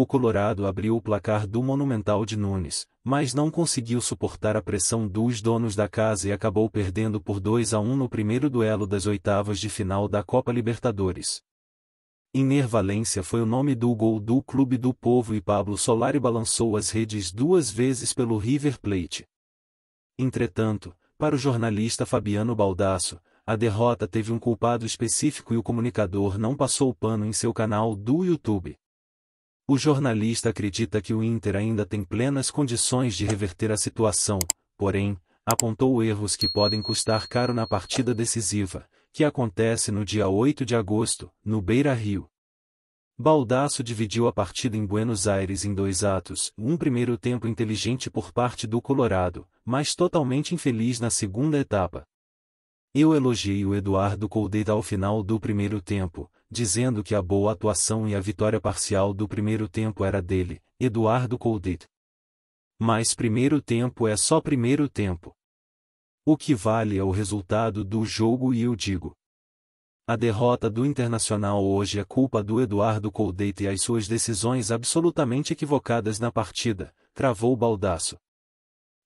o Colorado abriu o placar do Monumental de Nunes, mas não conseguiu suportar a pressão dos donos da casa e acabou perdendo por 2 a 1 no primeiro duelo das oitavas de final da Copa Libertadores. Iner Valência foi o nome do gol do Clube do Povo e Pablo Solari balançou as redes duas vezes pelo River Plate. Entretanto, para o jornalista Fabiano Baldasso, a derrota teve um culpado específico e o comunicador não passou o pano em seu canal do YouTube o jornalista acredita que o Inter ainda tem plenas condições de reverter a situação, porém, apontou erros que podem custar caro na partida decisiva, que acontece no dia 8 de agosto, no Beira-Rio. Baldasso dividiu a partida em Buenos Aires em dois atos, um primeiro tempo inteligente por parte do Colorado, mas totalmente infeliz na segunda etapa. Eu elogiei o Eduardo Coldeira ao final do primeiro tempo, dizendo que a boa atuação e a vitória parcial do primeiro tempo era dele, Eduardo Coldet. Mas primeiro tempo é só primeiro tempo. O que vale é o resultado do jogo e eu digo. A derrota do Internacional hoje é culpa do Eduardo Coldet e as suas decisões absolutamente equivocadas na partida, Travou Baldasso.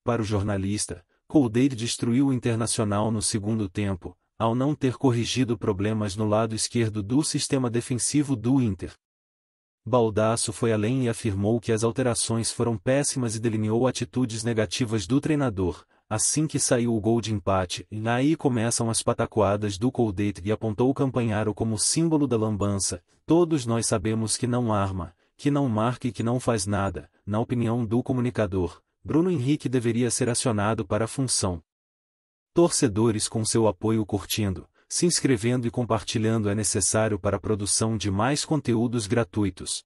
Para o jornalista, Coldet destruiu o Internacional no segundo tempo, ao não ter corrigido problemas no lado esquerdo do sistema defensivo do Inter. Baldasso foi além e afirmou que as alterações foram péssimas e delineou atitudes negativas do treinador. Assim que saiu o gol de empate, e aí começam as patacoadas do Colgate e apontou o Campanharo como símbolo da lambança. Todos nós sabemos que não arma, que não marca e que não faz nada, na opinião do comunicador. Bruno Henrique deveria ser acionado para a função torcedores com seu apoio curtindo, se inscrevendo e compartilhando é necessário para a produção de mais conteúdos gratuitos.